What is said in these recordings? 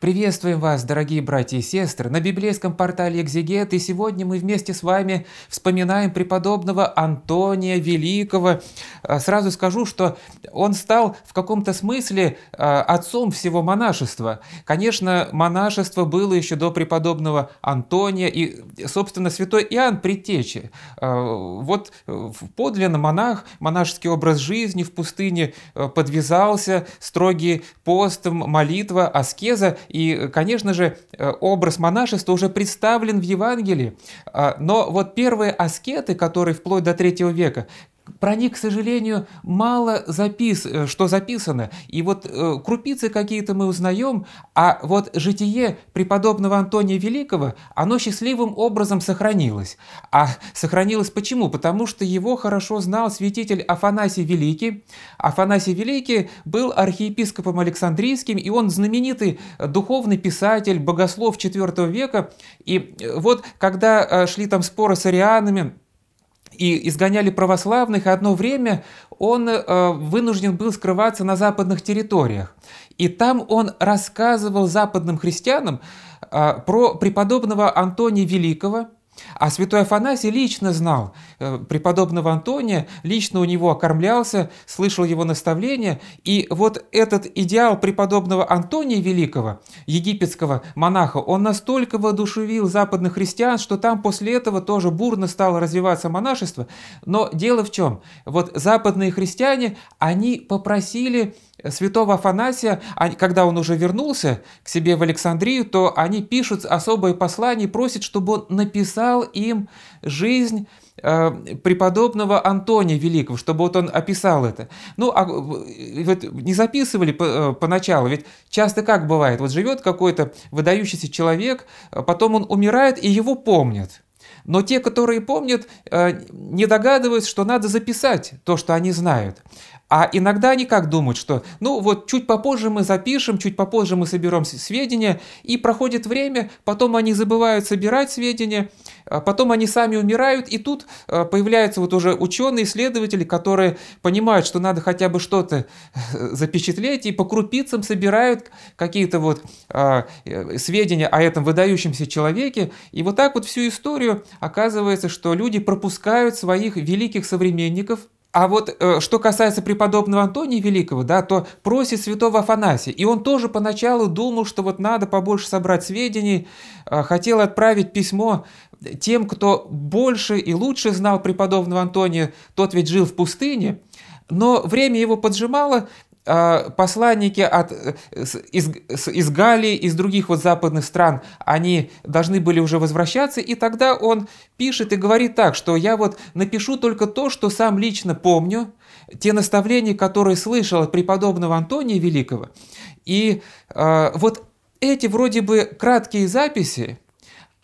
Приветствуем вас, дорогие братья и сестры, на библейском портале «Экзегет», и сегодня мы вместе с вами вспоминаем преподобного Антония Великого. А, сразу скажу, что он стал в каком-то смысле а, отцом всего монашества. Конечно, монашество было еще до преподобного Антония и, собственно, святой Иоанн Предтечи. А, вот подлинно монах, монашеский образ жизни в пустыне подвязался, строгий пост, молитва, аскеза – и, конечно же, э, образ монашества уже представлен в Евангелии. А, но вот первые аскеты, которые вплоть до третьего века, про них, к сожалению, мало запис... Э, что записано. И вот э, крупицы какие-то мы узнаем, а вот житие преподобного Антония Великого, оно счастливым образом сохранилось. А сохранилось почему? Потому что его хорошо знал святитель Афанасий Великий. Афанасий Великий был архиепископом Александрийским, и он знаменитый духовный писатель, богослов IV века. И э, вот когда э, шли там споры с арианами, и изгоняли православных, и одно время он э, вынужден был скрываться на западных территориях. И там он рассказывал западным христианам э, про преподобного Антония Великого – а святой Афанасий лично знал э, преподобного Антония, лично у него окормлялся, слышал его наставления. И вот этот идеал преподобного Антония Великого, египетского монаха, он настолько воодушевил западных христиан, что там после этого тоже бурно стало развиваться монашество. Но дело в чем? Вот западные христиане, они попросили святого Афанасия, а когда он уже вернулся к себе в Александрию, то они пишут особое послание и просят, чтобы он написал им жизнь э, преподобного Антония Великого, чтобы вот он описал это. Ну, а вот не записывали э, поначалу, ведь часто как бывает, вот живет какой-то выдающийся человек, а потом он умирает и его помнят. Но те, которые помнят, э, не догадываются, что надо записать то, что они знают. А иногда они как думают, что ну вот чуть попозже мы запишем, чуть попозже мы соберем сведения, и проходит время, потом они забывают собирать сведения, а потом они сами умирают, и тут э, появляются вот уже ученые, исследователи, которые понимают, что надо хотя бы что-то э, запечатлеть, и по крупицам собирают какие-то вот а, э, сведения о этом выдающемся человеке. И вот так вот всю историю оказывается, что люди пропускают своих великих современников – а вот э, что касается преподобного Антония Великого, да, то просит святого Афанасия. И он тоже поначалу думал, что вот надо побольше собрать сведений, э, хотел отправить письмо тем, кто больше и лучше знал преподобного Антония, тот ведь жил в пустыне, но время его поджимало, а, посланники от, э, из, из Галии, из других вот западных стран, они должны были уже возвращаться, и тогда он пишет и говорит так, что я вот напишу только то, что сам лично помню, те наставления, которые слышал от преподобного Антония Великого. И э, вот эти вроде бы краткие записи,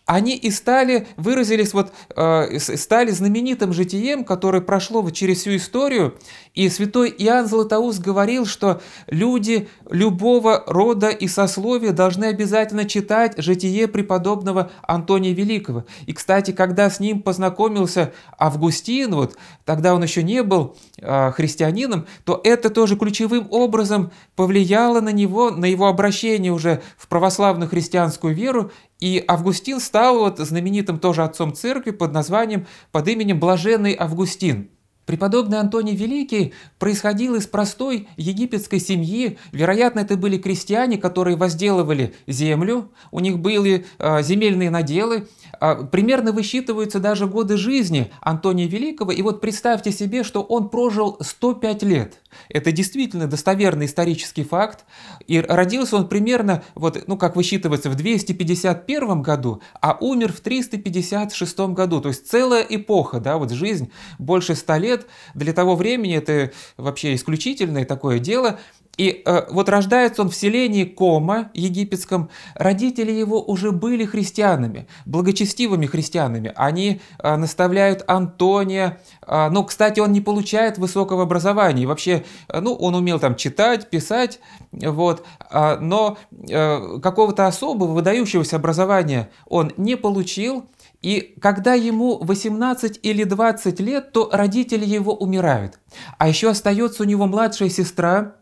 они и стали, выразились, вот, э, стали знаменитым житием, которое прошло вот через всю историю, и святой Иоанн Златоуст говорил, что люди любого рода и сословия должны обязательно читать житие преподобного Антония Великого. И, кстати, когда с ним познакомился Августин, вот тогда он еще не был э, христианином, то это тоже ключевым образом повлияло на него, на его обращение уже в православную христианскую веру, и Августин стал вот знаменитым тоже отцом церкви под названием, под именем Блаженный Августин. Преподобный Антоний Великий происходил из простой египетской семьи. Вероятно, это были крестьяне, которые возделывали землю, у них были а, земельные наделы, а, примерно высчитываются даже годы жизни Антония Великого, и вот представьте себе, что он прожил 105 лет. Это действительно достоверный исторический факт, и родился он примерно, вот, ну как высчитывается, в 251 году, а умер в 356 году, то есть целая эпоха, да, вот жизнь больше 100 лет, для того времени это вообще исключительное такое дело – и э, вот рождается он в селении Кома египетском. Родители его уже были христианами, благочестивыми христианами. Они э, наставляют Антония. Э, ну, кстати, он не получает высокого образования. И вообще, э, ну, он умел там читать, писать, вот. Э, но э, какого-то особого выдающегося образования он не получил. И когда ему 18 или 20 лет, то родители его умирают. А еще остается у него младшая сестра,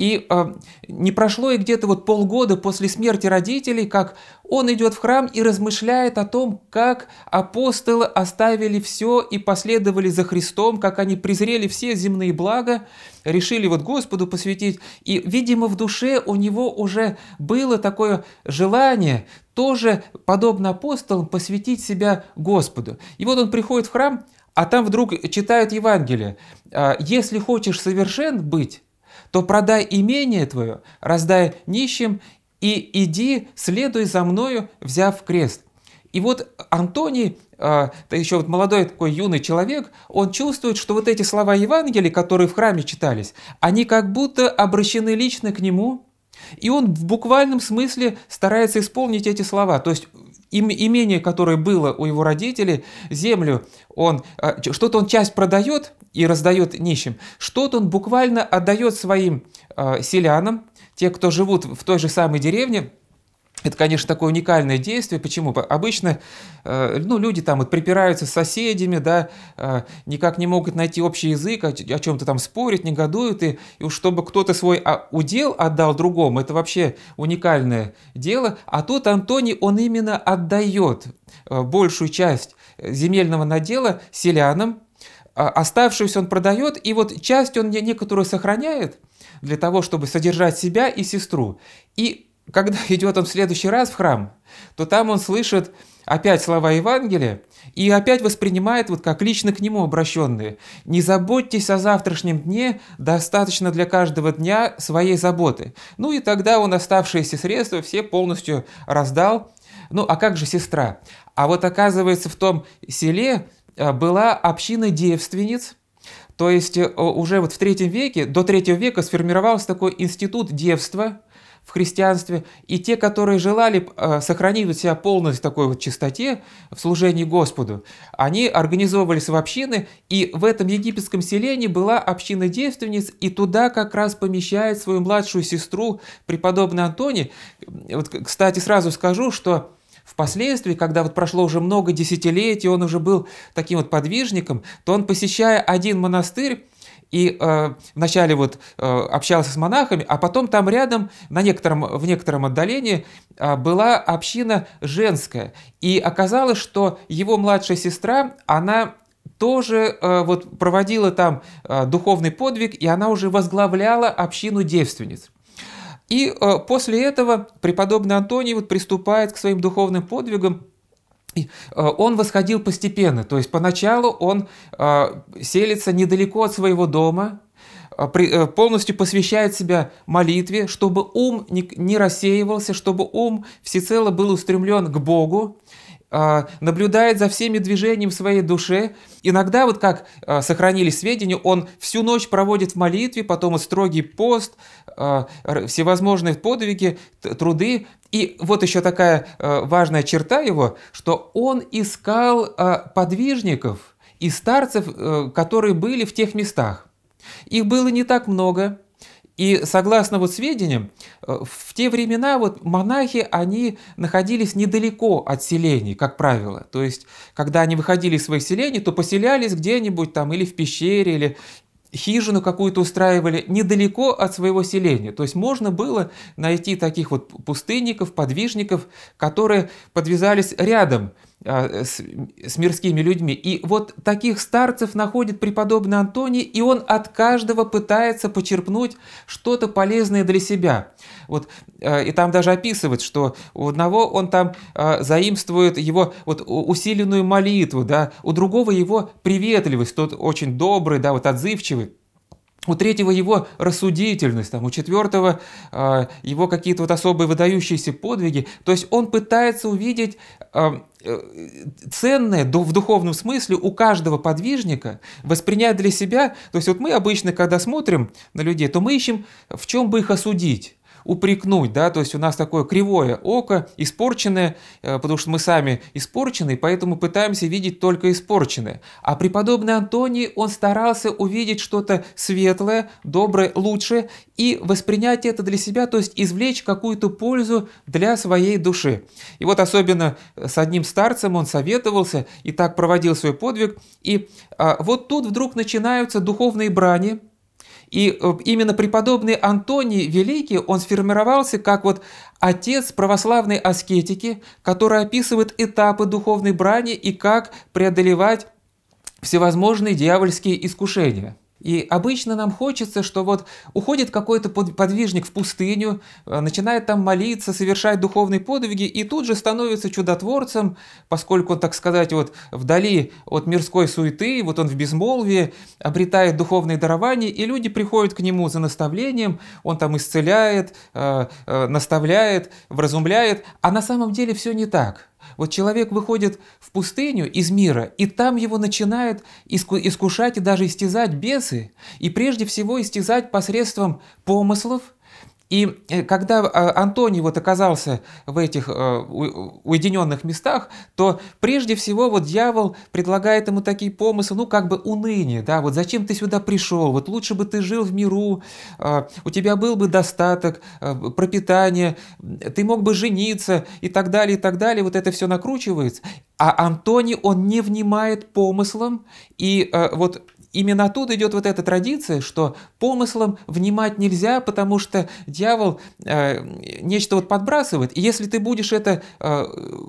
и э, не прошло и где-то вот полгода после смерти родителей, как он идет в храм и размышляет о том, как апостолы оставили все и последовали за Христом, как они презрели все земные блага, решили вот Господу посвятить. И, видимо, в душе у него уже было такое желание тоже, подобно апостолам, посвятить себя Господу. И вот он приходит в храм, а там вдруг читают Евангелие. «А «Если хочешь совершен быть, то продай имение твое, раздай нищим и иди, следуй за мною, взяв крест. И вот Антоний, а, это еще вот молодой такой юный человек, он чувствует, что вот эти слова Евангелия, которые в храме читались, они как будто обращены лично к нему, и он в буквальном смысле старается исполнить эти слова, то есть имение, которое было у его родителей, землю, он, а, что-то он часть продает и раздает нищим, что-то он буквально отдает своим а, селянам, те, кто живут в той же самой деревне, это, конечно, такое уникальное действие. Почему? Обычно э, ну, люди там вот припираются с соседями, да, э, никак не могут найти общий язык, о чем-то там спорить, негодуют. И, и чтобы кто-то свой а, удел отдал другому, это вообще уникальное дело. А тут Антоний, он именно отдает э, большую часть земельного надела селянам. А, оставшуюся он продает, и вот часть он некоторую сохраняет для того, чтобы содержать себя и сестру. И когда идет он в следующий раз в храм, то там он слышит опять слова Евангелия и опять воспринимает вот как лично к нему обращенные. «Не заботьтесь о завтрашнем дне, достаточно для каждого дня своей заботы». Ну и тогда он оставшиеся средства все полностью раздал. Ну а как же сестра? А вот оказывается в том селе э, была община девственниц – то есть э, уже вот в третьем веке, до третьего века сформировался такой институт девства, в христианстве, и те, которые желали э, сохранить у себя полность такой вот чистоте в служении Господу, они организовывались в общины, и в этом египетском селении была община девственниц, и туда как раз помещает свою младшую сестру преподобный Антоний. Вот, кстати, сразу скажу, что Впоследствии, когда вот прошло уже много десятилетий, он уже был таким вот подвижником, то он, посещая один монастырь, и э, вначале вот э, общался с монахами, а потом там рядом, на некотором, в некотором отдалении, э, была община женская. И оказалось, что его младшая сестра, она тоже э, вот проводила там э, духовный подвиг, и она уже возглавляла общину девственниц. И э, после этого преподобный Антоний вот приступает к своим духовным подвигам, Э, он восходил постепенно, то есть поначалу он э, селится недалеко от своего дома, э, полностью посвящает себя молитве, чтобы ум не рассеивался, чтобы ум всецело был устремлен к Богу, а, наблюдает за всеми движениями в своей душе. Иногда, вот как а, сохранились сведения, он всю ночь проводит в молитве, потом строгий пост, а, всевозможные подвиги, труды. И вот еще такая важная черта его, что он искал подвижников и старцев, э, которые были в тех местах. Их было не так много, и согласно вот сведениям, э, в те времена вот монахи, они находились недалеко от селений, как правило. То есть, когда они выходили из своих селений, то поселялись где-нибудь там или в пещере, или хижину какую-то устраивали недалеко от своего селения. То есть можно было найти таких вот пустынников, подвижников, которые подвязались рядом а, с, с мирскими людьми. И вот таких старцев находит преподобный Антоний, и он от каждого пытается почерпнуть что-то полезное для себя. Вот, а, и там даже описывает, что у одного он там а, заимствует его вот, усиленную молитву, да, у другого его приветливость, тот очень добрый, да, вот отзывчивый. У третьего его рассудительность, там, у четвертого э, его какие-то вот особые выдающиеся подвиги. То есть он пытается увидеть а, э, ценное в духовном смысле у каждого подвижника, воспринять для себя. То есть вот мы обычно, когда смотрим на людей, то мы ищем, в чем бы их осудить упрекнуть, да, то есть у нас такое кривое око, испорченное, э, потому что мы сами испорчены, поэтому пытаемся видеть только испорченное. А преподобный Антоний, он старался увидеть что-то светлое, доброе, лучшее и воспринять это для себя, то есть извлечь какую-то пользу для своей души. И вот особенно э, с одним старцем он советовался и так проводил свой подвиг, и а, вот тут вдруг начинаются духовные брани, и э, именно преподобный Антоний Великий, он сформировался как вот отец православной аскетики, который описывает этапы духовной брани и как преодолевать всевозможные дьявольские искушения. И обычно нам хочется, что вот уходит какой-то подвижник в пустыню, э, начинает там молиться, совершать духовные подвиги, и тут же становится чудотворцем, поскольку он, так сказать, вот вдали от мирской суеты, вот он в безмолвии, обретает духовные дарования, и люди приходят к нему за наставлением, он там исцеляет, э, э, наставляет, вразумляет, а на самом деле все не так – вот человек выходит в пустыню из мира, и там его начинают искушать и даже истязать бесы, и прежде всего истязать посредством помыслов – и э, когда э, Антоний вот оказался в этих э, уединенных местах, то прежде всего вот дьявол предлагает ему такие помыслы, ну как бы уныние, да, вот зачем ты сюда пришел, вот лучше бы ты жил в миру, у тебя был бы достаток, пропитание, ты мог бы жениться и так далее, и так далее, вот это все накручивается. А Антоний, он не внимает помыслам, и вот именно оттуда идет вот эта традиция, что помыслом внимать нельзя, потому что дьявол э, нечто вот подбрасывает. И если ты будешь это э,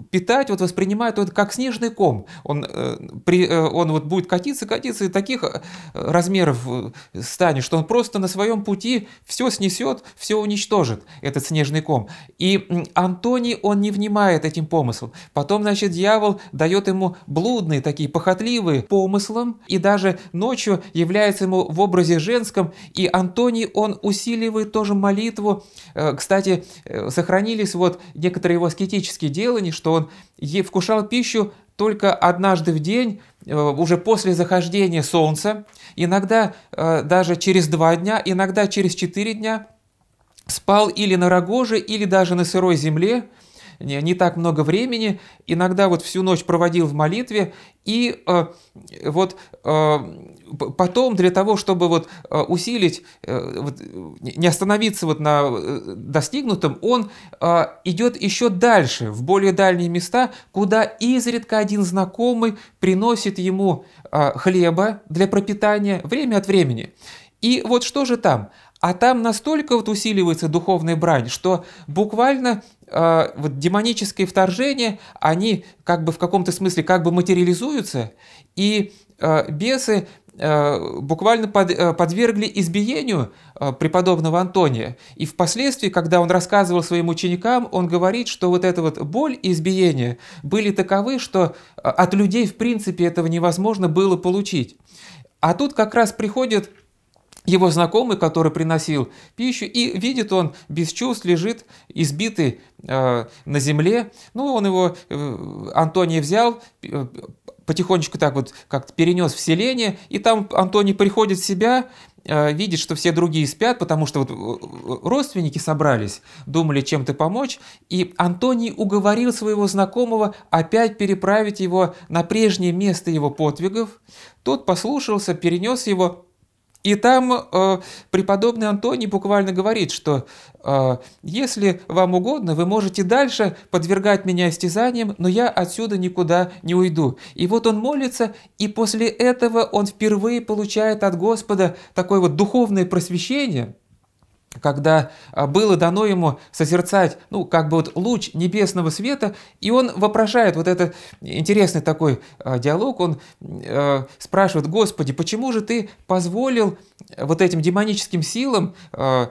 питать, вот воспринимать, то это как снежный ком. Он, э, при, э, он вот будет катиться, катиться, и таких э, размеров э, станет, что он просто на своем пути все снесет, все уничтожит, этот снежный ком. И Антоний, он не внимает этим помыслом. Потом, значит, дьявол дает ему блудные, такие похотливые помыслом, и даже ночью ночью является ему в образе женском, и Антоний, он усиливает тоже молитву. Э, кстати, э, сохранились вот некоторые его аскетические делания, что он вкушал пищу только однажды в день, э, уже после захождения солнца, иногда даже через два дня, иногда через четыре дня, спал или на рогоже, или даже на сырой земле, не, не так много времени, иногда вот всю ночь проводил в молитве, и э, вот э, потом для того, чтобы вот э, усилить, э, вот, не остановиться вот на э, достигнутом, он э, идет еще дальше, в более дальние места, куда изредка один знакомый приносит ему э, хлеба для пропитания время от времени. И вот что же там? А там настолько вот усиливается духовная брань, что буквально э, вот демонические вторжения, они как бы в каком-то смысле как бы материализуются, и э, бесы а, буквально под, подвергли избиению преподобного Антония. И впоследствии, когда он рассказывал своим ученикам, он говорит, что вот эта вот боль и избиение были таковы, что от людей в принципе этого невозможно было получить. А тут как раз приходит его знакомый, который приносил пищу, и видит он без чувств, лежит избитый э, на земле. Ну, он его, э, Антоний взял, э, потихонечку так вот как-то перенес в селение, и там Антоний приходит в себя, э, видит, что все другие спят, потому что вот э, э, родственники собрались, думали чем-то помочь, и Антоний уговорил своего знакомого опять переправить его на прежнее место его подвигов. Тот послушался, перенес его и там э, преподобный Антоний буквально говорит, что э, если вам угодно, вы можете дальше подвергать меня истязаниям, но я отсюда никуда не уйду. И вот он молится, и после этого он впервые получает от Господа такое вот духовное просвещение – когда а, было дано ему созерцать, ну, как бы вот луч небесного света, и он вопрошает вот этот интересный такой а, диалог, он э, спрашивает, Господи, почему же ты позволил вот этим демоническим силам э,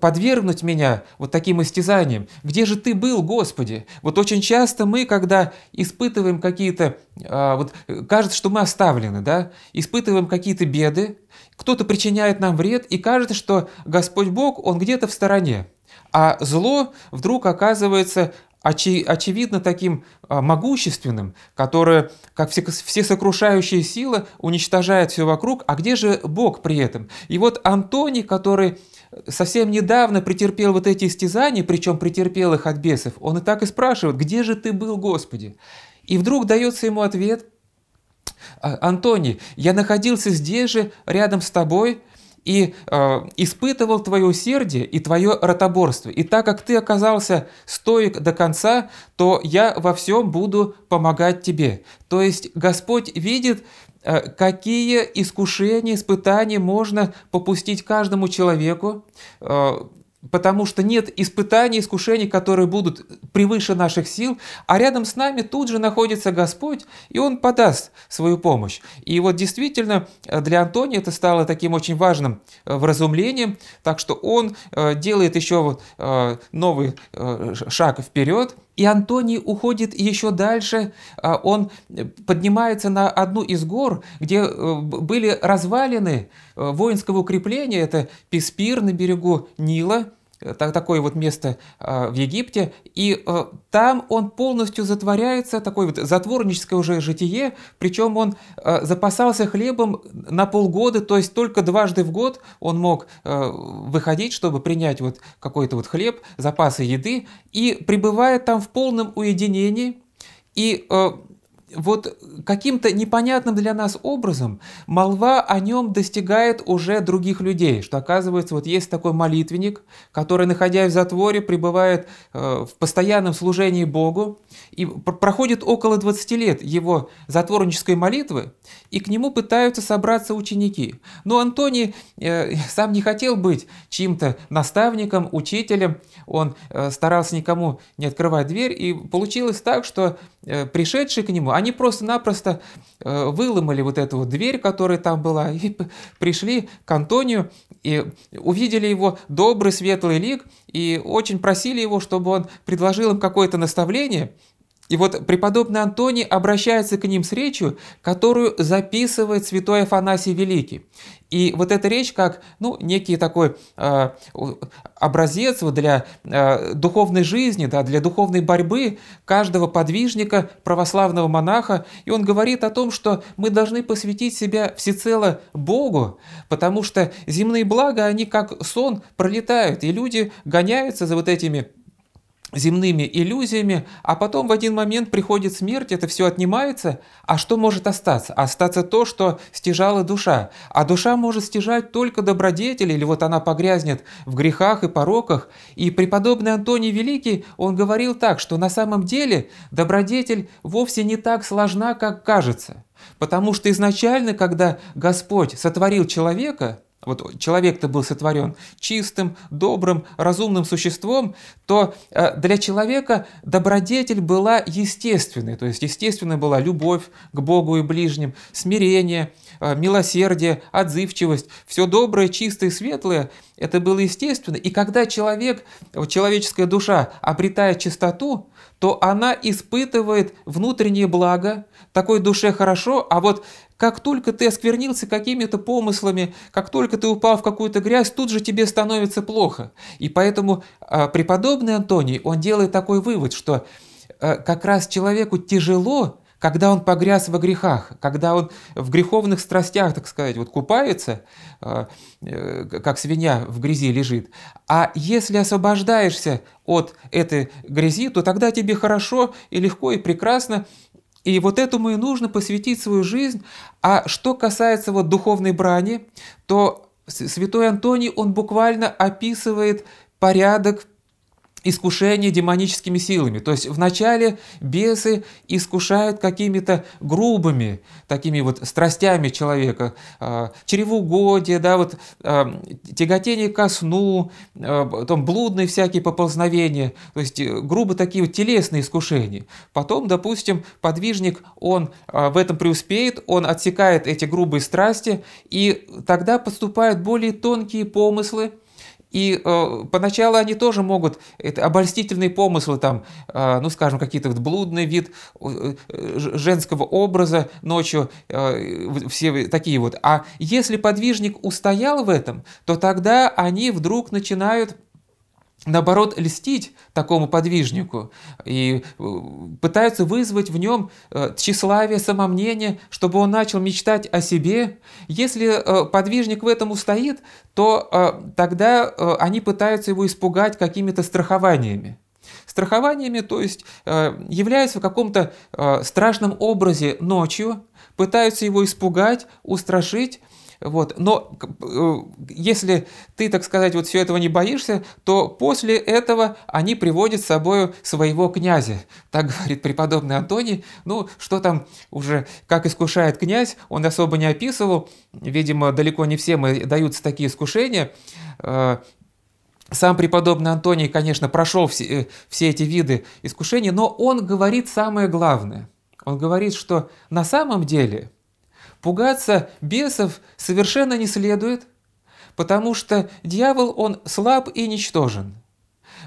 подвергнуть меня вот таким истязаниям? Где же ты был, Господи? Вот очень часто мы, когда испытываем какие-то, э, вот кажется, что мы оставлены, да, испытываем какие-то беды, кто-то причиняет нам вред, и кажется, что Господь Бог, Он где-то в стороне. А зло вдруг оказывается очи, очевидно таким а, могущественным, которое, как все, все сокрушающая сила, уничтожает все вокруг, а где же Бог при этом? И вот Антоний, который совсем недавно претерпел вот эти истязания, причем претерпел их от бесов, он и так и спрашивает, где же ты был, Господи? И вдруг дается ему ответ – а, Антоний, я находился здесь же, рядом с тобой, и э, испытывал твое усердие и твое ротоборство. И так как ты оказался стоек до конца, то я во всем буду помогать тебе. То есть Господь видит, э, какие искушения, испытания можно попустить каждому человеку, э, Потому что нет испытаний, искушений, которые будут превыше наших сил, а рядом с нами тут же находится Господь, и Он подаст свою помощь. И вот действительно э, для Антония это стало таким очень важным э, вразумлением, так что он э, делает еще новый шаг вперед – и Антоний уходит еще дальше, а он э, поднимается на одну из гор, где э, были развалины э, воинского укрепления, это Писпир на берегу Нила, Э, так, такое вот место э, в Египте, и э, там он полностью затворяется, такое вот затворническое уже житие, причем он э, запасался хлебом на полгода, то есть только дважды в год он мог э, выходить, чтобы принять вот какой-то вот хлеб, запасы еды, и пребывая там в полном уединении, и э, вот каким-то непонятным для нас образом молва о нем достигает уже других людей, что оказывается, вот есть такой молитвенник, который, находясь в затворе, пребывает э, в постоянном служении Богу, и проходит около 20 лет его затворнической молитвы, и к нему пытаются собраться ученики. Но Антоний э, сам не хотел быть чьим-то наставником, учителем, он э, старался никому не открывать дверь, и получилось так, что пришедшие к нему, они просто-напросто э, выломали вот эту вот дверь, которая там была, и пришли к Антонию, и увидели его добрый, светлый лик, и очень просили его, чтобы он предложил им какое-то наставление – и вот преподобный Антоний обращается к ним с речью, которую записывает святой Афанасий Великий. И вот эта речь как ну, некий такой э, образец вот для э, духовной жизни, да, для духовной борьбы каждого подвижника, православного монаха. И он говорит о том, что мы должны посвятить себя всецело Богу, потому что земные блага, они как сон пролетают, и люди гоняются за вот этими земными иллюзиями, а потом в один момент приходит смерть, это все отнимается, а что может остаться? Остаться то, что стяжала душа. А душа может стяжать только добродетель, или вот она погрязнет в грехах и пороках. И преподобный Антоний Великий, он говорил так, что на самом деле добродетель вовсе не так сложна, как кажется. Потому что изначально, когда Господь сотворил человека – вот человек-то был сотворен чистым, добрым, разумным существом, то э, для человека добродетель была естественной. То есть естественной была любовь к Богу и ближним, смирение, э, милосердие, отзывчивость. Все доброе, чистое, светлое – это было естественно. И когда человек, человеческая душа обретает чистоту, то она испытывает внутреннее благо, такой душе хорошо, а вот как только ты осквернился какими-то помыслами, как только ты упал в какую-то грязь, тут же тебе становится плохо. И поэтому а, преподобный Антоний, он делает такой вывод, что а, как раз человеку тяжело когда он погряз во грехах, когда он в греховных страстях, так сказать, вот купается, э, э, как свинья в грязи лежит. А если освобождаешься от этой грязи, то тогда тебе хорошо и легко и прекрасно, и вот этому и нужно посвятить свою жизнь. А что касается вот духовной брани, то святой Антоний, он буквально описывает порядок искушение демоническими силами. То есть вначале бесы искушают какими-то грубыми такими вот страстями человека, э, чревоугодие, да, вот а, тяготение ко сну, э, блудные всякие поползновения, то есть э, грубо такие вот телесные искушения. Потом, допустим, подвижник, он в этом преуспеет, он отсекает эти грубые страсти, и тогда поступают более тонкие помыслы, и э, поначалу они тоже могут, это обольстительные помыслы, там, э, ну, скажем, какие-то вот блудный вид э, э женского образа ночью, э, все такие вот. А если подвижник устоял в этом, то тогда они вдруг начинают наоборот, льстить такому подвижнику и э, пытаются вызвать в нем э, тщеславие, самомнение, чтобы он начал мечтать о себе. Если э, подвижник в этом устоит, то тогда они пытаются его испугать какими-то страхованиями страхованиями, то есть э, являются в каком-то э, страшном образе ночью, пытаются его испугать, устрашить, вот. Но э, если ты, так сказать, вот все этого не боишься, то после этого они приводят с собой своего князя. Так говорит преподобный Антоний. Ну, что там уже, как искушает князь, он особо не описывал. Видимо, далеко не всем даются такие искушения. Сам преподобный Антоний, конечно, прошел все, э, все эти виды искушений, но он говорит самое главное. Он говорит, что на самом деле пугаться бесов совершенно не следует, потому что дьявол, он слаб и ничтожен.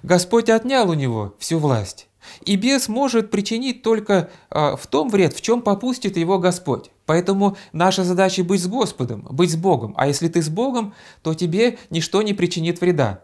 Господь отнял у него всю власть. И бес может причинить только э, в том вред, в чем попустит его Господь. Поэтому наша задача быть с Господом, быть с Богом. А если ты с Богом, то тебе ничто не причинит вреда.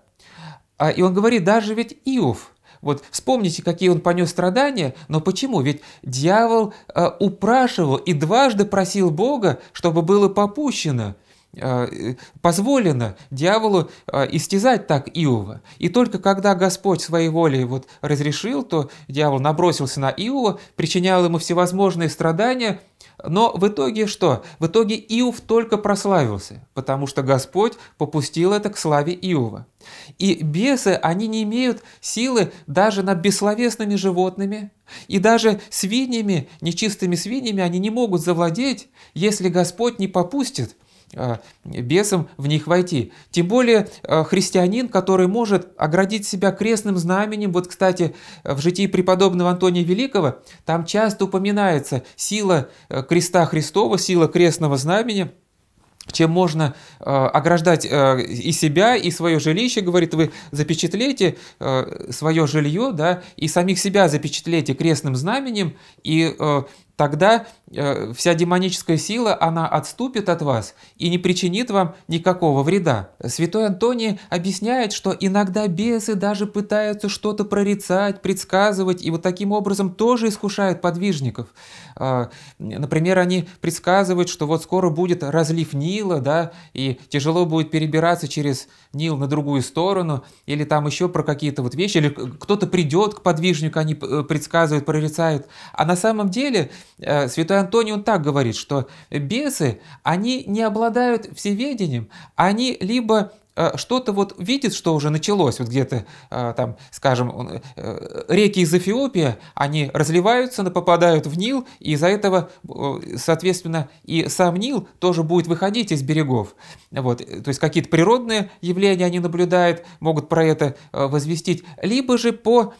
А И он говорит, даже ведь Иов, вот вспомните, какие он понес страдания, но почему? Ведь дьявол э, упрашивал и дважды просил Бога, чтобы было попущено – а, э, позволено дьяволу а, истязать так Иова. И только когда Господь своей волей вот разрешил, то дьявол набросился на Иова, причинял ему всевозможные страдания, но в итоге что? В итоге Иов только прославился, потому что Господь попустил это к славе Иова. И бесы, они не имеют силы даже над бессловесными животными, и даже свиньями, нечистыми свиньями они не могут завладеть, если Господь не попустит – а, бесам в них войти. Тем более а, христианин, который может оградить себя крестным знаменем. Вот, кстати, в житии преподобного Антония Великого там часто упоминается сила а, креста Христова, сила крестного знамени чем можно э, ограждать э, и себя, и свое жилище, говорит, вы запечатлете э, свое жилье, да, и самих себя запечатлете крестным знаменем, и э, тогда Э, вся демоническая сила, она отступит от вас и не причинит вам никакого вреда. Святой Антоний объясняет, что иногда бесы даже пытаются что-то прорицать, предсказывать, и вот таким образом тоже искушают подвижников. Э, например, они предсказывают, что вот скоро будет разлив Нила, да, и тяжело будет перебираться через Нил на другую сторону, или там еще про какие-то вот вещи, или кто-то придет к подвижнику, они э, предсказывают, прорицают. А на самом деле святой Антонио так говорит, что бесы, они не обладают всеведением, они либо э, что-то вот видит, что уже началось, вот где-то э, там, скажем, э, реки из Эфиопии, они разливаются, попадают в Нил, и из-за этого, соответственно, и сам Нил тоже будет выходить из берегов. Вот, то есть какие-то природные явления они наблюдают, могут про это возвестить, либо же по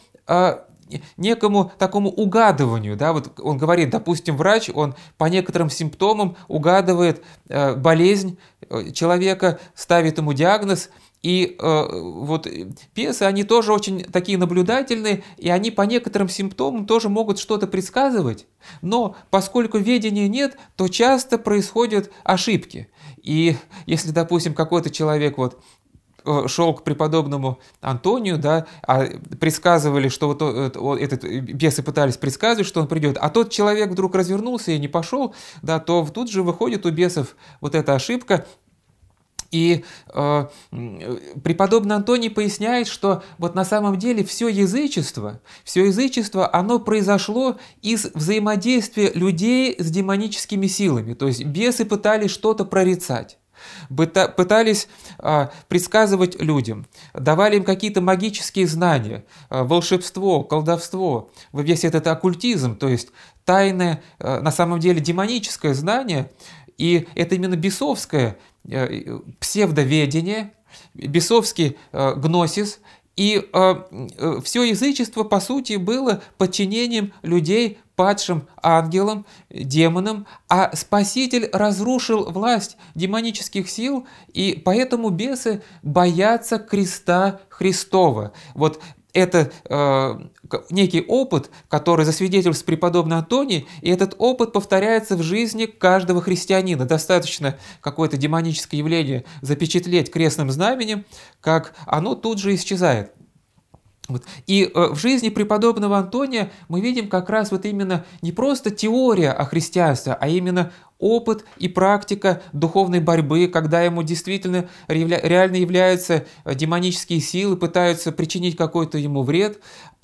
некому такому угадыванию, да, вот он говорит, допустим, врач, он по некоторым симптомам угадывает э, болезнь э, человека, ставит ему диагноз, и э, вот пьесы, они тоже очень такие наблюдательные, и они по некоторым симптомам тоже могут что-то предсказывать. Но поскольку ведения нет, то часто происходят ошибки. И если, допустим, какой-то человек вот Э, шел к преподобному Антонию, да, а предсказывали, что вот э, этот бесы э, пытались предсказывать, что он придет, а тот человек вдруг развернулся и не пошел, да, то тут же выходит у бесов вот эта ошибка, и э, преподобный Антоний поясняет, что вот на самом деле все язычество, все язычество, оно произошло из взаимодействия людей с демоническими силами. То есть бесы пытались что-то прорицать пытались а, предсказывать людям, давали им какие-то магические знания, а, волшебство, колдовство, весь этот оккультизм, то есть тайное, а, на самом деле демоническое знание, и это именно бесовское э, псевдоведение, бесовский гносис, и э, э, все язычество, по сути, было подчинением людей падшим ангелам, демонам, а Спаситель разрушил власть демонических сил, и поэтому бесы боятся креста Христова. Вот это э, некий опыт, который засвидетельствует преподобный Антоний, и этот опыт повторяется в жизни каждого христианина. Достаточно какое-то демоническое явление запечатлеть крестным знаменем, как оно тут же исчезает. Вот. И э, в жизни преподобного Антония мы видим как раз вот именно не просто теория о христианстве, а именно опыт и практика духовной борьбы, когда ему действительно реально являются э, демонические силы, пытаются причинить какой-то ему вред,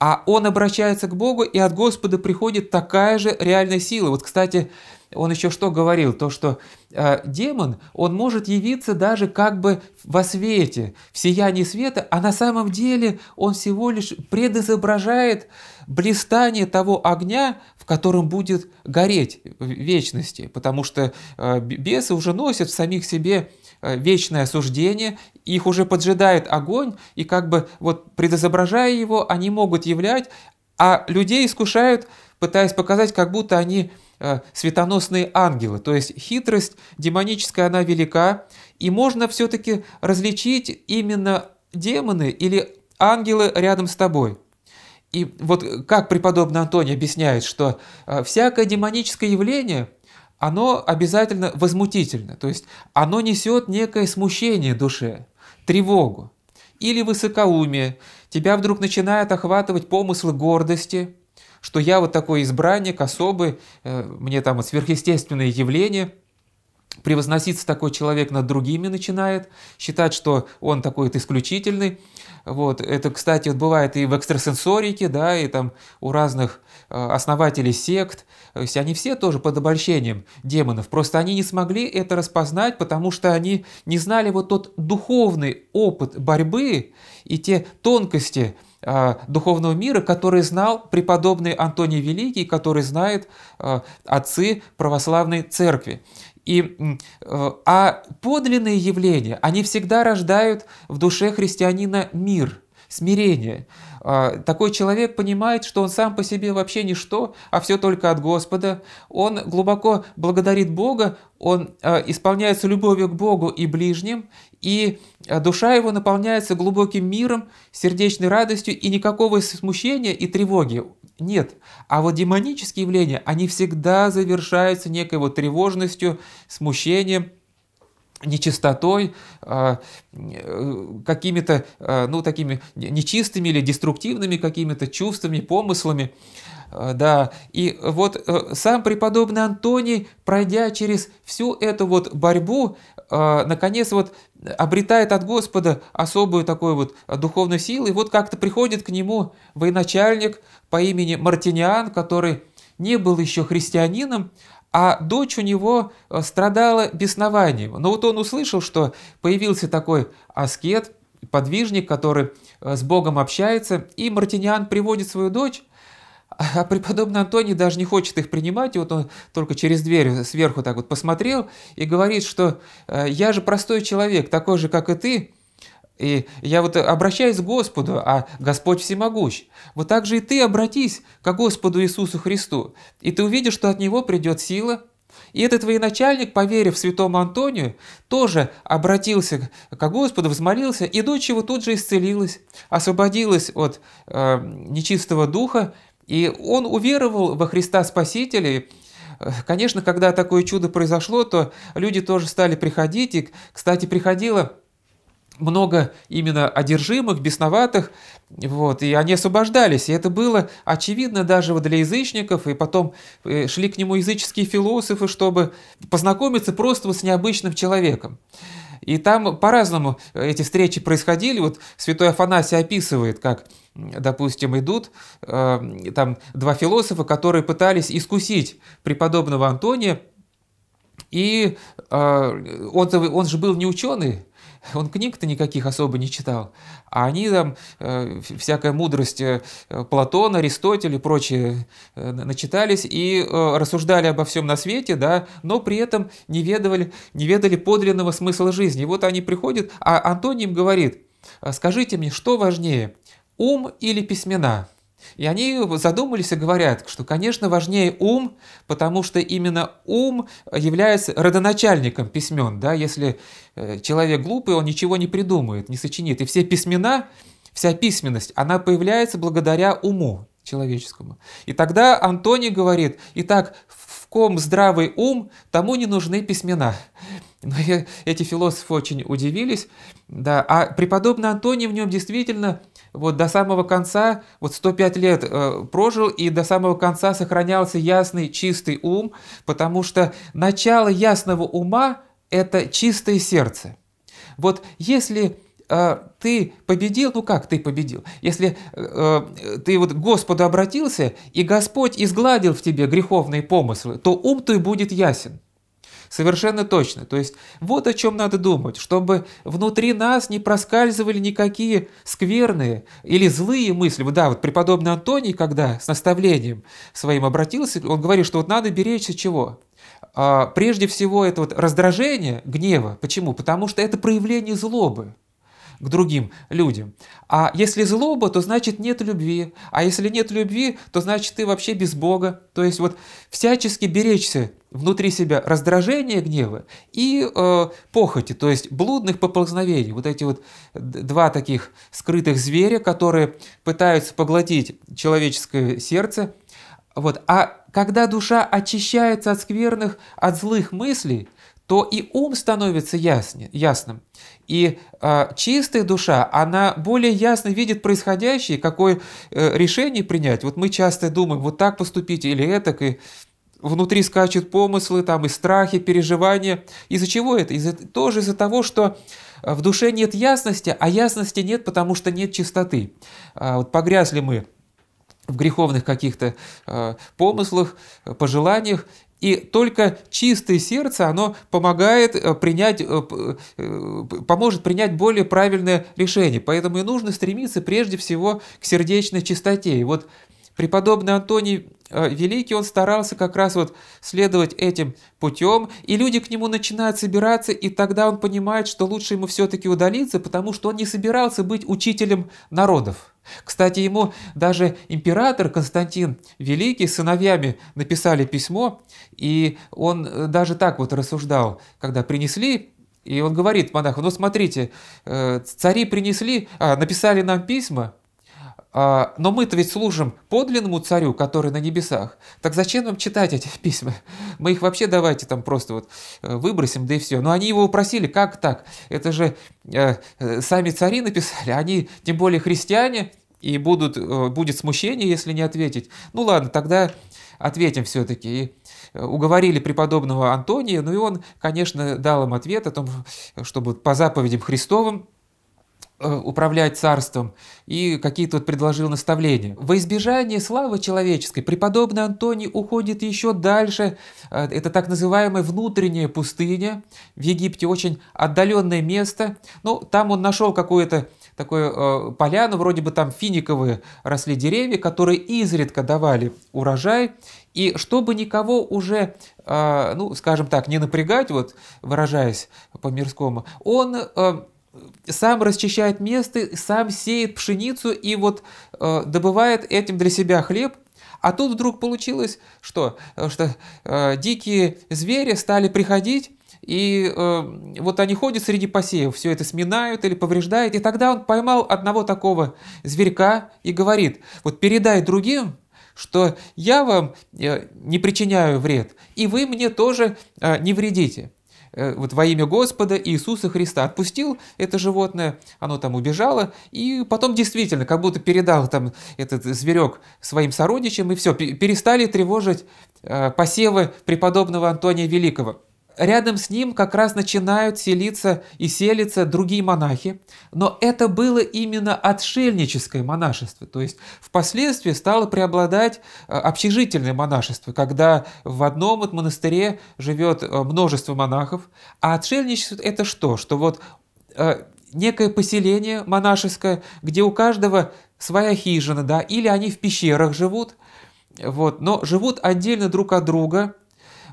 а он обращается к Богу, и от Господа приходит такая же реальная сила. Вот, кстати, он еще что говорил? То, что э, демон, он может явиться даже как бы во свете, в сиянии света, а на самом деле он всего лишь предизображает блистание того огня, в котором будет гореть в вечности, потому что э, бесы уже носят в самих себе Э, вечное осуждение, их уже поджидает огонь, и как бы вот предозображая его, они могут являть, а людей искушают, пытаясь показать, как будто они э, светоносные ангелы. То есть хитрость демоническая, она велика, и можно все-таки различить именно демоны или ангелы рядом с тобой. И вот как преподобный Антоний объясняет, что э, всякое демоническое явление – оно обязательно возмутительно, то есть оно несет некое смущение душе, тревогу или высокоумие. Тебя вдруг начинают охватывать помыслы гордости, что я вот такой избранник, особый, э, мне там сверхъестественные явления – превозноситься такой человек над другими начинает, считать, что он такой вот исключительный. Вот, это, кстати, вот бывает и в экстрасенсорике, да, и там у разных э, основателей сект, то есть они все тоже под обольщением демонов, просто они не смогли это распознать, потому что они не знали вот тот духовный опыт борьбы и те тонкости, э, духовного мира, который знал преподобный Антоний Великий, который знает э, отцы православной церкви. И, э, а подлинные явления, они всегда рождают в душе христианина мир, смирение. А, такой человек понимает, что он сам по себе вообще ничто, а все только от Господа. Он глубоко благодарит Бога, он э, исполняется любовью к Богу и ближним, и э, душа его наполняется глубоким миром, сердечной радостью, и никакого смущения и тревоги нет. А вот демонические явления, они всегда завершаются некой вот тревожностью, смущением, нечистотой, а, э, какими-то, а, ну, такими нечистыми или деструктивными какими-то чувствами, помыслами. А, да, и вот э, сам преподобный Антоний, пройдя через всю эту вот борьбу, наконец вот обретает от Господа особую такую вот а, духовную силу. И вот как-то приходит к нему военачальник по имени Мартиниан, который не был еще христианином, а дочь у него а, страдала беснованием. Но вот он услышал, что появился такой аскет, подвижник, который а, с Богом общается, и Мартиниан приводит свою дочь, а преподобный Антоний даже не хочет их принимать, и вот он только через дверь сверху так вот посмотрел и говорит, что э, «я же простой человек, такой же, как и ты, и я вот обращаюсь к Господу, а Господь всемогущ. Вот так же и ты обратись к Господу Иисусу Христу, и ты увидишь, что от Него придет сила, и этот военачальник, поверив святому Антонию, тоже обратился к Господу, взмолился, и дочь его тут же исцелилась, освободилась от э, нечистого духа, и он уверовал во Христа Спасителя, э, Конечно, когда такое чудо произошло, то люди тоже стали приходить. И, кстати, приходило много именно одержимых, бесноватых, вот, и они освобождались. И это было очевидно даже для язычников, и потом э, шли к нему языческие философы, чтобы познакомиться просто с необычным человеком. И там по-разному э, эти встречи происходили. Вот святой Афанасий описывает, как, допустим, идут э, там два философа, которые пытались искусить преподобного Антония, и э, он, он же был не ученый, он книг-то никаких особо не читал, а они там э, всякая мудрость э, Платона, Аристотеля и прочие э, начитались и э, рассуждали обо всем на свете, да, но при этом не ведали, не ведали подлинного смысла жизни. И вот они приходят, а Антоний им говорит, «А скажите мне, что важнее, ум или письмена? И они задумались и говорят, что, конечно, важнее ум, потому что именно ум является родоначальником письмен. Да? Если э, человек глупый, он ничего не придумает, не сочинит. И все письмена, вся письменность, она появляется благодаря уму человеческому. И тогда Антоний говорит, итак, в ком здравый ум, тому не нужны письмена. Но эти философы очень удивились. Да, а преподобный Антоний в нем действительно вот до самого конца, вот 105 лет э, прожил, и до самого конца сохранялся ясный, чистый ум, потому что начало ясного ума – это чистое сердце. Вот если э, ты победил, ну как ты победил? Если э, э ты вот к Господу обратился, и Господь изгладил в тебе греховные помыслы, то ум твой будет ясен. Совершенно точно. То есть вот о чем надо думать, чтобы внутри нас не проскальзывали никакие скверные или злые мысли. Да, вот преподобный Антоний, когда с наставлением своим обратился, он говорит, что вот надо беречься чего? А, прежде всего это вот раздражение, гнева. Почему? Потому что это проявление злобы к другим людям. А если злоба, то значит нет любви. А если нет любви, то значит ты вообще без Бога. То есть вот всячески беречься внутри себя раздражение гнева и э, похоти, то есть блудных поползновений. Вот эти вот два таких скрытых зверя, которые пытаются поглотить человеческое сердце. Вот. А когда душа очищается от скверных, от злых мыслей, то и ум становится ясне, ясным. И э, чистая душа, она более ясно видит происходящее, какое э, решение принять. Вот мы часто думаем, вот так поступить или это, и внутри скачут помыслы, там и страхи, переживания. Из-за чего это? Из тоже из-за того, что э, в душе нет ясности, а ясности нет, потому что нет чистоты. А вот погрязли мы в греховных каких-то э, помыслах, пожеланиях, и только чистое сердце, оно помогает э, принять, поможет принять более правильное решение. Поэтому и нужно стремиться прежде всего к сердечной чистоте. И вот Преподобный Антоний э, Великий, он старался как раз вот следовать этим путем, и люди к нему начинают собираться, и тогда он понимает, что лучше ему все-таки удалиться, потому что он не собирался быть учителем народов. Кстати, ему даже император Константин Великий с сыновьями написали письмо, и он э, даже так вот рассуждал, когда принесли и он говорит монаху, ну смотрите, э, цари принесли, а, написали нам письма, а, но мы-то ведь служим подлинному царю, который на небесах. Так зачем нам читать эти письма? Мы их вообще давайте там просто вот э, выбросим, да и все. Но ну, они его упросили, как так? Это же э, э, сами цари написали, они тем более христиане, и будут, э, будет смущение, если не ответить. Ну ладно, тогда ответим все-таки. И э, уговорили преподобного Антония, ну и он, конечно, дал им ответ о том, чтобы по заповедям Христовым Э, управлять царством и какие-то вот предложил наставления. Во избежание славы человеческой преподобный Антоний уходит еще дальше. Э, это так называемая внутренняя пустыня в Египте, очень отдаленное место. Ну, там он нашел какую-то такую э, поляну, вроде бы там финиковые росли деревья, которые изредка давали урожай. И чтобы никого уже, э, ну, скажем так, не напрягать, вот выражаясь по-мирскому, он э, сам расчищает место, сам сеет пшеницу и вот э, добывает этим для себя хлеб. А тут вдруг получилось, что, э, что э, дикие звери стали приходить, и э, вот они ходят среди посеев, все это сминают или повреждают. И тогда он поймал одного такого зверька и говорит, вот передай другим, что я вам э, не причиняю вред, и вы мне тоже э, не вредите. Э, вот во имя Господа Иисуса Христа отпустил это животное, оно там убежало, и потом действительно, как будто передал там этот зверек своим сородичам, и все, перестали тревожить э, посевы преподобного Антония Великого. Рядом с ним как раз начинают селиться и селиться другие монахи, но это было именно отшельническое монашество, то есть впоследствии стало преобладать э, общежительное монашество, когда в одном вот монастыре живет э, множество монахов, а отшельничество это что? Что вот э, некое поселение монашеское, где у каждого своя хижина, да, или они в пещерах живут, вот, но живут отдельно друг от друга,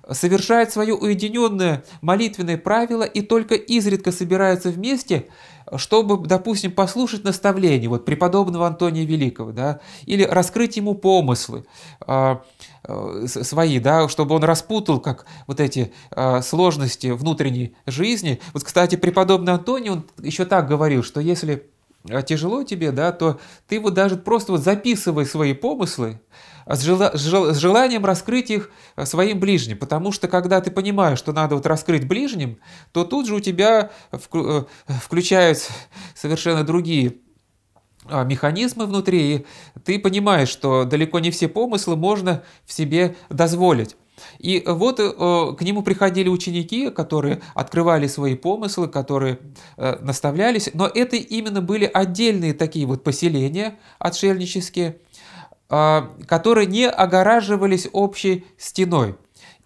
совершают свое уединенное молитвенное правило и только изредка собираются вместе, чтобы, допустим, послушать наставление вот, преподобного Антония Великого, да, или раскрыть ему помыслы а, э, э, свои, да, чтобы он распутал как вот эти э, сложности внутренней жизни. Вот, кстати, преподобный Антоний, он еще так говорил, что если а, тяжело тебе, да, то ты вот даже просто вот записывай свои помыслы, а с, желанием раскрыть их э, своим ближним. Потому что когда ты понимаешь, что надо вот раскрыть ближним, то тут же у тебя э, включаются совершенно другие а, механизмы внутри, и ты понимаешь, что далеко не все помыслы можно в себе дозволить. И вот э, к нему приходили ученики, которые открывали свои помыслы, которые наставлялись, но это именно были отдельные такие вот поселения отшельнические, а, которые не огораживались общей стеной.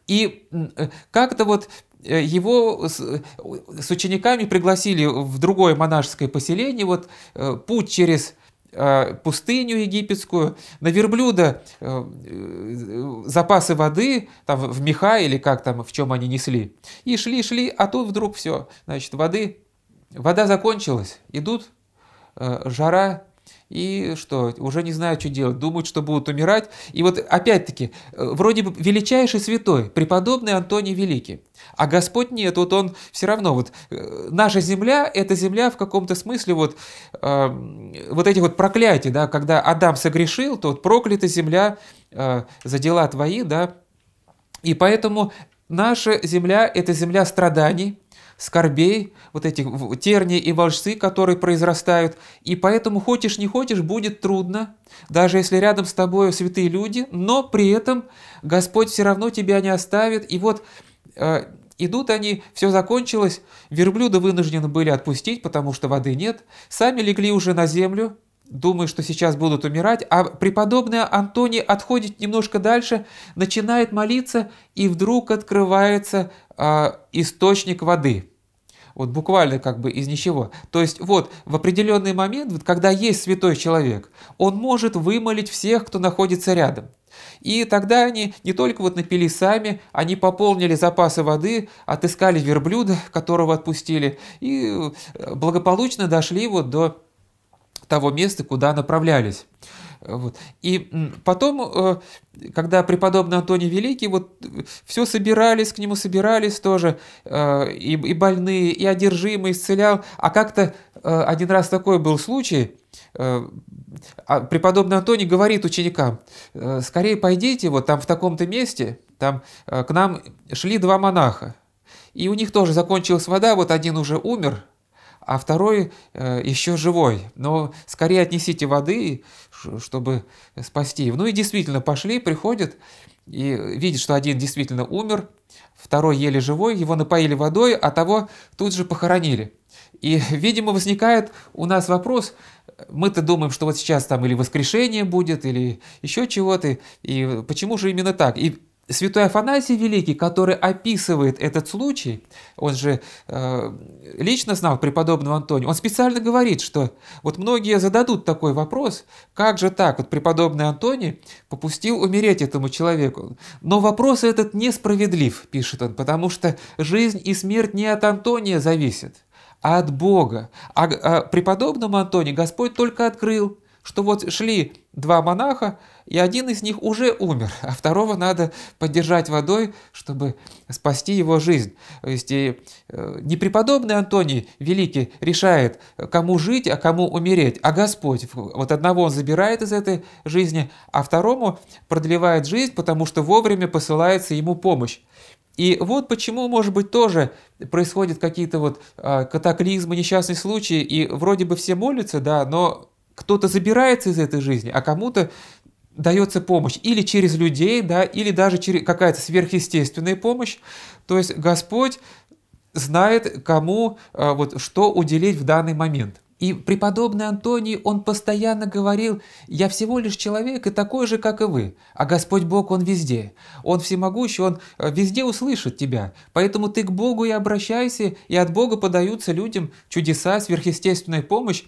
И э, как-то вот э, его с, э, с учениками пригласили в другое монашеское поселение, вот путь через пустыню египетскую, на верблюда запасы воды там, в меха или как там, в чем они несли. И шли, шли, а тут вдруг все, значит, воды, вода закончилась, идут, жара, и что, уже не знаю, что делать, думают, что будут умирать. И вот опять-таки, э, вроде бы величайший святой, преподобный Антоний Великий, а Господь нет, вот он все равно, вот э, наша земля, это земля в каком-то смысле вот, э, вот эти вот проклятия, да, когда Адам согрешил, то вот проклята земля э, за дела твои, да, и поэтому наша земля – это земля страданий, скорбей, вот этих терний и волжцы, которые произрастают. И поэтому, хочешь не хочешь, будет трудно, даже если рядом с тобой святые люди, но при этом Господь все равно тебя не оставит. И вот э, идут они, все закончилось, верблюда вынуждены были отпустить, потому что воды нет, сами легли уже на землю, Думаю, что сейчас будут умирать, а преподобный Антоний отходит немножко дальше, начинает молиться, и вдруг открывается э, источник воды. Вот буквально как бы из ничего. То есть вот в определенный момент, вот, когда есть святой человек, он может вымолить всех, кто находится рядом. И тогда они не только вот напили сами, они пополнили запасы воды, отыскали верблюда, которого отпустили, и э, благополучно дошли вот до того места, куда направлялись. Вот. И потом, э, когда преподобный Антоний Великий, вот все собирались, к нему собирались тоже, э, и, и больные, и одержимые, исцелял. А как-то э, один раз такой был случай, а преподобный Антоний говорит ученикам, скорее пойдите, вот там в таком-то месте, там к нам шли два монаха, и у них тоже закончилась вода, вот один уже умер, а второй э, еще живой. Но скорее отнесите воды, чтобы спасти его. Ну и действительно пошли, приходят и видят, что один действительно умер, второй еле живой, его напоили водой, а того тут же похоронили. И, видимо, возникает у нас вопрос, мы-то думаем, что вот сейчас там или воскрешение будет, или еще чего-то, и почему же именно так? И Святой Афанасий Великий, который описывает этот случай, он же э, лично знал преподобного Антония, он специально говорит, что вот многие зададут такой вопрос, как же так, вот преподобный Антоний попустил умереть этому человеку. Но вопрос этот несправедлив, пишет он, потому что жизнь и смерть не от Антония зависят, а от Бога. А, а преподобному Антонию Господь только открыл, что вот шли два монаха, и один из них уже умер, а второго надо поддержать водой, чтобы спасти его жизнь. То есть и, э, не преподобный Антоний Великий решает, кому жить, а кому умереть, а Господь. Вот одного он забирает из этой жизни, а второму продлевает жизнь, потому что вовремя посылается ему помощь. И вот почему, может быть, тоже происходят какие-то вот а, катаклизмы, несчастные случаи, и вроде бы все молятся, да, но кто-то забирается из этой жизни, а кому-то дается помощь или через людей, да, или даже через какая-то сверхъестественная помощь. То есть Господь знает, кому а, вот что уделить в данный момент. И преподобный Антоний, он постоянно говорил, «Я всего лишь человек и такой же, как и вы, а Господь Бог, Он везде, Он всемогущий, Он э, везде услышит тебя, поэтому ты к Богу и обращайся, и от Бога подаются людям чудеса, сверхъестественная помощь».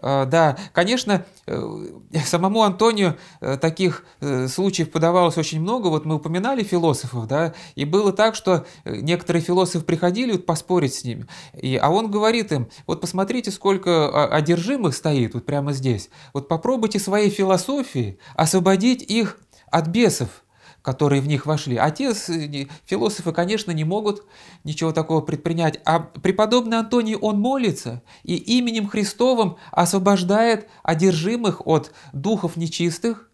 Э, да, конечно, э, самому Антонию таких случаев подавалось очень много, вот мы упоминали философов, да, и было так, что некоторые философы приходили поспорить с ними, и, а он говорит им, вот посмотрите, сколько одержимых стоит вот прямо здесь, вот попробуйте своей философией освободить их от бесов, которые в них вошли. А те философы, конечно, не могут ничего такого предпринять. А преподобный Антоний, он молится и именем Христовым освобождает одержимых от духов нечистых.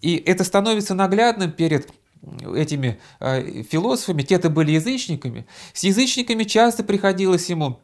И это становится наглядным перед этими э, философами, те-то были язычниками. С язычниками часто приходилось ему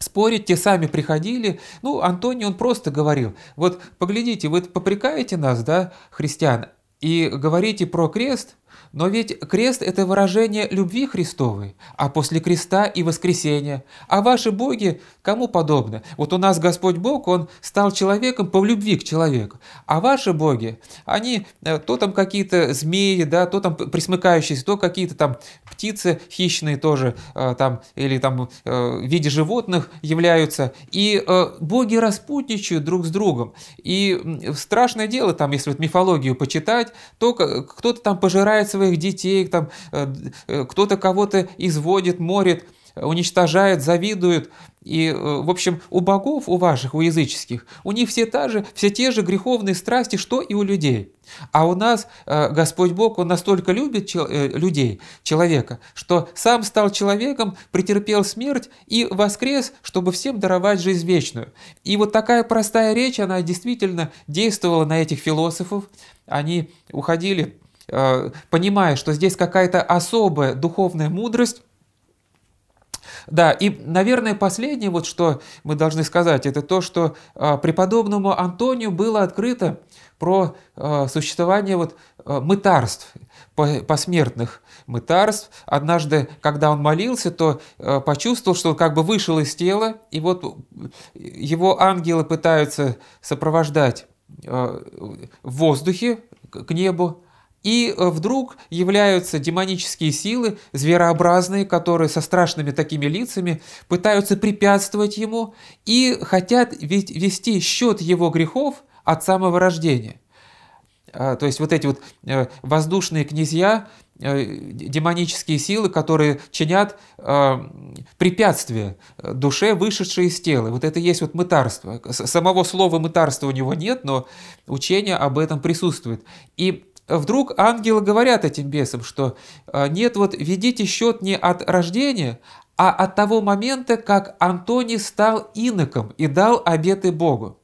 спорить, те сами приходили. Ну, Антоний, он просто говорил, вот поглядите, вы попрекаете нас, да, христиан, и говорите про крест, но ведь крест – это выражение любви Христовой, а после креста и воскресения. А ваши боги кому подобны? Вот у нас Господь Бог, Он стал человеком по любви к человеку. А ваши боги, они э, то там какие-то змеи, да, то там присмыкающиеся, то какие-то там птицы хищные тоже, э, там, или там э, в виде животных являются. И боги распутничают друг с другом. И страшное дело, там, если вот мифологию почитать, то кто-то там пожирает своих детей, там, э, э, кто-то кого-то изводит, морит, уничтожает, завидует. И, э, в общем, у богов, у ваших, у языческих, у них все, та же, все те же греховные страсти, что и у людей. А у нас Господь Бог, Он настолько любит чел людей, человека, что сам стал человеком, претерпел смерть и воскрес, чтобы всем даровать жизнь вечную. И вот такая простая речь, она действительно действовала на этих философов. Они уходили Э, понимая, что здесь какая-то особая духовная мудрость, да, и, наверное, последнее, вот что мы должны сказать, это то, что э, преподобному Антонию было открыто про э, существование вот, мытарств, посмертных мытарств. Однажды, когда он молился, то почувствовал, что он как бы вышел из тела, и вот его ангелы пытаются сопровождать в воздухе к небу, и э, вдруг являются демонические силы, зверообразные, которые со страшными такими лицами пытаются препятствовать ему и хотят вести счет его грехов от самого рождения. А, то есть вот эти вот э, воздушные князья, э, демонические силы, которые чинят препятствия душе, вышедшей из тела. Вот это есть вот мытарство. Самого слова мытарства у него нет, но учение об этом присутствует. И вдруг ангелы говорят этим бесам, что «А, нет, вот ведите счет не от рождения, а от того момента, как Антоний стал иноком и дал обеты Богу.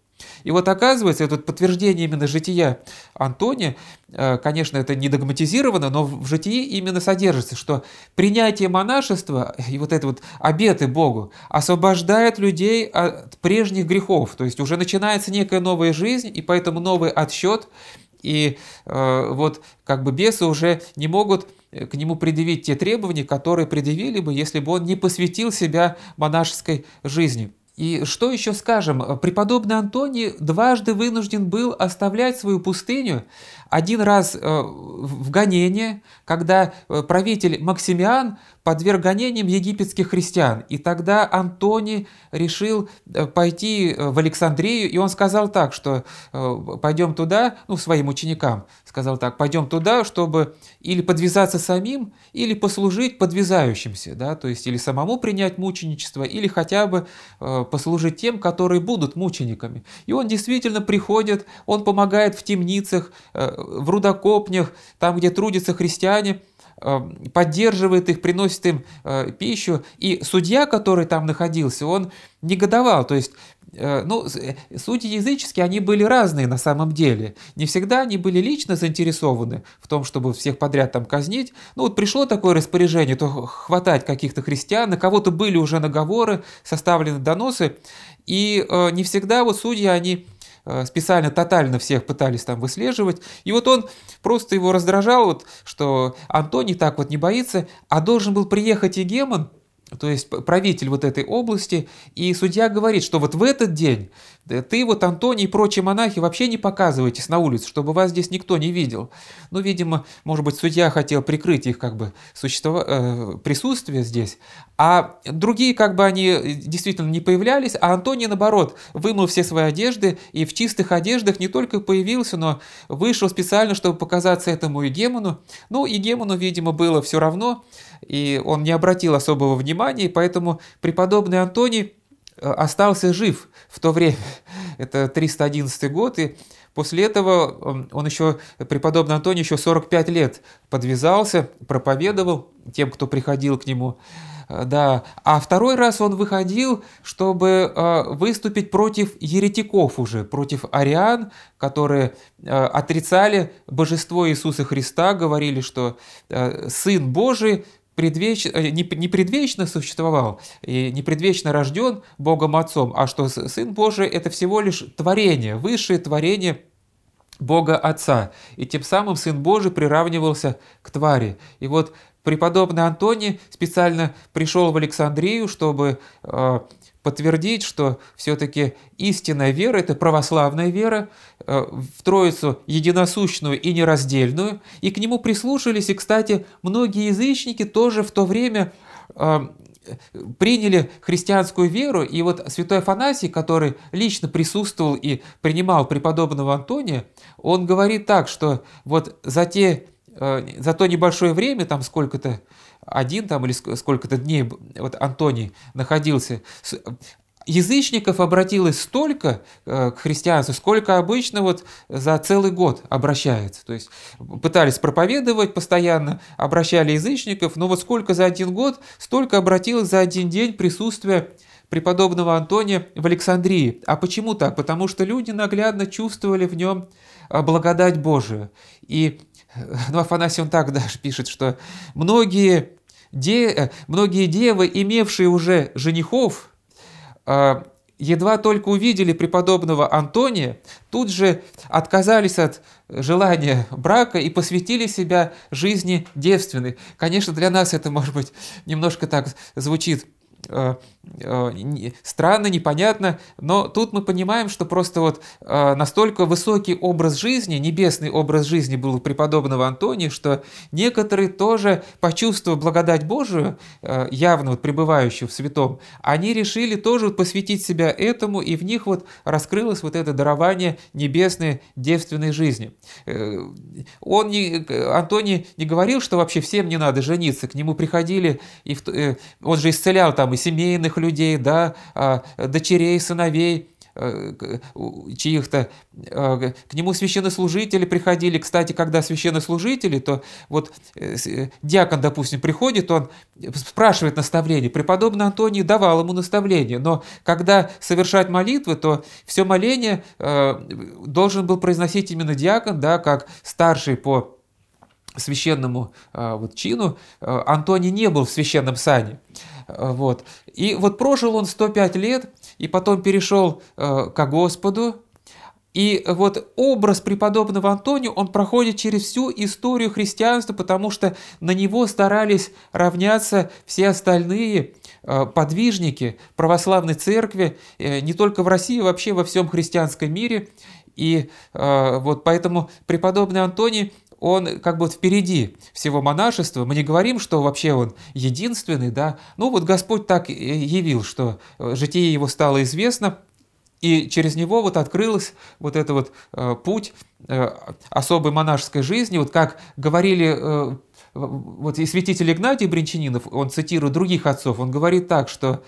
И вот оказывается, это подтверждение именно жития Антония, э, конечно, это не догматизировано, но в житии именно содержится, что принятие монашества и вот это вот обеты Богу освобождает людей от прежних грехов, то есть уже начинается некая новая жизнь, и поэтому новый отсчет – и э, вот как бы бесы уже не могут э, к нему предъявить те требования, которые предъявили бы, если бы он не посвятил себя монашеской жизни. И что еще скажем? Преподобный Антоний дважды вынужден был оставлять свою пустыню, один раз э, в гонение, когда э, правитель Максимиан подверг гонениям египетских христиан. И тогда Антоний решил э, пойти в Александрию, и он сказал так, что пойдем туда, ну, своим ученикам, сказал так, пойдем туда, чтобы или подвязаться самим, или послужить подвязающимся, да, то есть или самому принять мученичество, или хотя бы послужить тем, которые будут мучениками. И он действительно приходит, он помогает в темницах в рудокопнях, там, где трудятся христиане, э, поддерживает их, приносит им э, пищу. И судья, который там находился, он негодовал. То есть, э, ну, судьи языческие, они были разные на самом деле. Не всегда они были лично заинтересованы в том, чтобы всех подряд там казнить. Ну, вот пришло такое распоряжение, то хватать каких-то христиан, на кого-то были уже наговоры, составлены доносы. И не всегда вот судьи, они Э, специально тотально всех пытались там выслеживать. И вот он просто его раздражал, вот, что Антоний так вот не боится, а должен был приехать и Гемон то есть правитель вот этой области, и судья говорит, что вот в этот день э, ты, вот Антоний и прочие монахи вообще не показывайтесь на улицу, чтобы вас здесь никто не видел. Ну, видимо, может быть, судья хотел прикрыть их как бы существо, э, присутствие здесь, а другие как бы они э, действительно не появлялись, а Антоний, наоборот, вымыл все свои одежды и в чистых одеждах не только появился, но вышел специально, чтобы показаться этому Егемону. Ну, Егемону, видимо, было все равно, и он не обратил особого внимания, и поэтому преподобный Антоний э, остался жив в то время. Это 311 год, и после этого эм, он еще, преподобный Антоний еще 45 лет подвязался, проповедовал тем, кто приходил к нему. Э, да. А второй раз он выходил, чтобы э, выступить против еретиков уже, против ариан, которые отрицали божество Иисуса Христа, говорили, что Сын Божий предвеч... Э, не, не предвечно существовал, и не предвечно рожден Богом Отцом, а что Сын Божий – это всего лишь творение, высшее творение Бога Отца. И тем самым Сын Божий приравнивался к твари. И вот преподобный Антоний специально пришел в Александрию, чтобы э, подтвердить, что все-таки истинная вера – это православная вера э, в Троицу единосущную и нераздельную, и к нему прислушались, и, кстати, многие язычники тоже в то время эм, приняли христианскую веру, и вот святой Афанасий, который лично присутствовал и принимал преподобного Антония, он говорит так, что вот за те э, за то небольшое время, там сколько-то, один там или сколько-то дней вот Антоний находился, язычников обратилось столько э, к христианству, сколько обычно вот за целый год обращается. То есть пытались проповедовать постоянно, обращали язычников, но вот сколько за один год, столько обратилось за один день присутствия преподобного Антония в Александрии. А почему так? Потому что люди наглядно чувствовали в нем э, благодать Божию. И э, ну, Афанасий он так даже пишет, что многие де, э, многие девы, имевшие уже женихов, э, едва только увидели преподобного Антония, тут же отказались от желания брака и посвятили себя жизни девственной. Конечно, для нас это, может быть, немножко так звучит э, Э, странно, непонятно, но тут мы понимаем, что просто вот э, настолько высокий образ жизни, небесный образ жизни был у преподобного Антония, что некоторые тоже, почувствовав благодать Божию, э, явно вот пребывающую в святом, они решили тоже вот посвятить себя этому, и в них вот раскрылось вот это дарование небесной девственной жизни. Он не, Антоний не говорил, что вообще всем не надо жениться, к нему приходили, и в, он же исцелял там и семейных других людей, да, а, дочерей, сыновей, э, чьих-то. А, к нему священнослужители приходили. Кстати, когда священнослужители, то вот э, э, диакон, допустим, приходит, он спрашивает наставление. Преподобный Антоний давал ему наставление, но когда совершать молитвы, то все моление должен был произносить именно диакон, да, как старший по священному а, вот, чину. Антоний не был в священном сане. Э, вот. И вот прожил он 105 лет, и потом перешел э, ко Господу. И вот образ преподобного Антония, он проходит через всю историю христианства, потому что на него старались равняться все остальные э, подвижники православной церкви, э, не только в России, вообще во всем христианском мире. И э, вот поэтому преподобный Антоний – он как бы вот впереди всего монашества. Мы не говорим, что вообще он единственный, да. Ну вот Господь так явил, что э, житие его стало известно, и через него вот открылась вот этот вот э, путь э, особой монашеской жизни, вот как говорили э, вот и святитель Игнатий Бринчанинов, он цитирует других отцов, он говорит так, что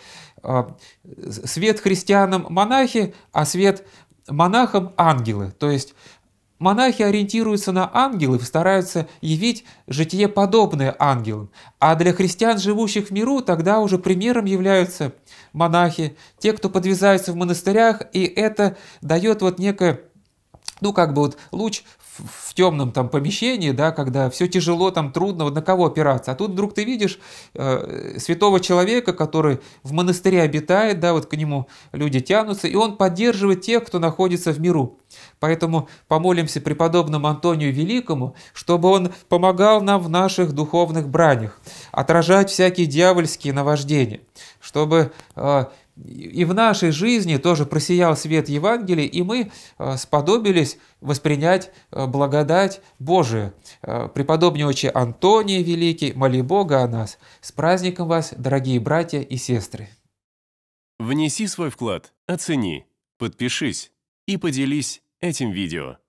свет христианам монахи, а свет монахам ангелы. То есть Монахи ориентируются на ангелов и стараются явить житие подобное ангелам, а для христиан, живущих в миру, тогда уже примером являются монахи, те, кто подвязаются в монастырях, и это дает вот некое ну, как бы вот луч в темном там помещении, да, когда все тяжело, там трудно, вот на кого опираться. А тут вдруг ты видишь э, святого человека, который в монастыре обитает, да, вот к нему люди тянутся, и он поддерживает тех, кто находится в миру. Поэтому помолимся преподобному Антонию Великому, чтобы он помогал нам в наших духовных бранях, отражать всякие дьявольские наваждения, чтобы э, и в нашей жизни тоже просиял свет Евангелия, и мы э, сподобились воспринять э, благодать Божию. Э, Преподобнеучи Антоний Великий, моли Бога о нас. С праздником вас, дорогие братья и сестры! Внеси свой вклад, оцени, подпишись и поделись этим видео.